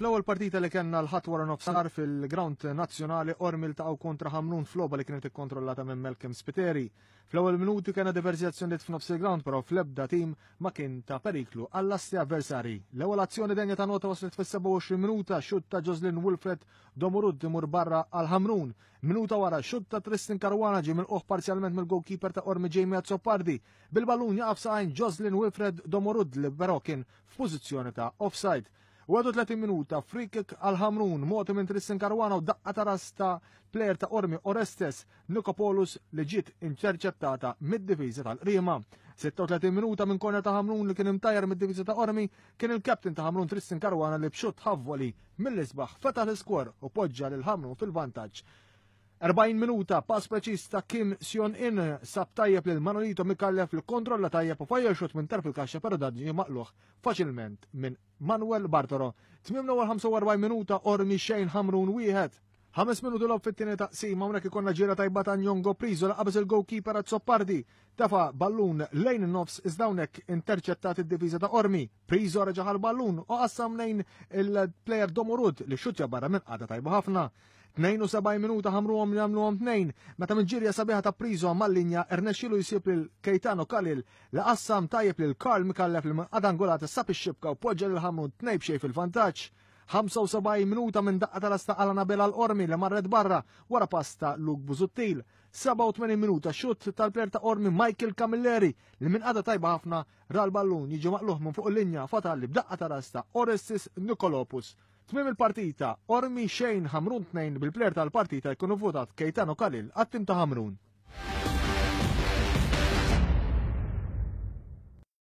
Fl-ewwel partita li kellna l-ħadd wara nofsar fil-ground nazzjonali Ormil ta' kontra Hamlun floba li kienet ikkontrollata minn Malcolm Spiteri. Fl-ewwel minuti kellna diverżjazzjonijiet f'nofs il-ground però fl-ebda tim ma kien ta' periklu għall-assi avversari. L-ewwel azzjoni denja ta' nota waslet fis-27 minuta xut ta' Joslin Wilfred Domurud mur barra għal Hamrun. Minuta wara xut ta' Tristan Karwana ġie milquh parzjalment mill-goalkeeper ta' Ormi Jamie Azzopardi. Bil-ballun jaqaf sa'għin Joslin Wilfred Domurud li però kien f'pożizzjoni ta' offside. U għadu 30 minuta, frikik għal-ħamrun, moti minn Trissin Karwana u daqqa ta' player plejer ta' Ormi Orestes Nikopolus li ġiet interċettata mid-diviża tal rima 36 minuta minn konja ta' Hamrun li kien imtajer mid-diviża ta' Ormi kien il-kapten ta' Hamrun Trissin Karwana li bxut ħavvoli mill-isbaħ feta l iskor u poġġa lil Hamrun fil-vantaġġ 40 minuta pass preċis ta' Kim Sion In sab tajjeb lil Manolito Mikallef li kontrolla tajjeb u fajja xut minn tarf il-kaxxa per dadġi maqluħ faċilment minn Manuel Bartolo. 8.45 minuta ormi xejn ħamrun wieħed Ħames minuti l fit-tieni taqsima hawnhekk ikonna ġira tajba ta' Njongo Prizo laqabes il-goalkeeper Azzoppardi. Tafa ballun lejn nofs iżda hawnhekk interċettat id-diviża ta' Ormi. Prizo reġaħal ballun u qassam lejn il-plejer Domorud li xutja barra minn qada tajba ħafna. 72 minuta ħamruhom li għamluhom tnejn, meta minn ġirja sabiħa ta' Prizo mal-linja irnexxilu jsib l Kejtano Kalil li qassam tajjeb l Karl Mikallef li minn qada xibka u poġġa l ħamru tnejn fil-vantaġġ. 75 minuta minn daqqa tal-astaqala asta Nabela l-Ormi li marret barra wara pasta Luk Buzuttil. 87 minuta xut tal-pler ta' Ormi Michael Camilleri li minn qada tajba ħafna ral-ballun jiġi maqluħ minn fuq linja li b'daqqa tal-asta Orestis Nikolopus. Tmim il-partita, Ormi xejn Hamrun 2 bil-pler tal-partita jkunu votat Kejtano Kalil għattim ta' Hamrun.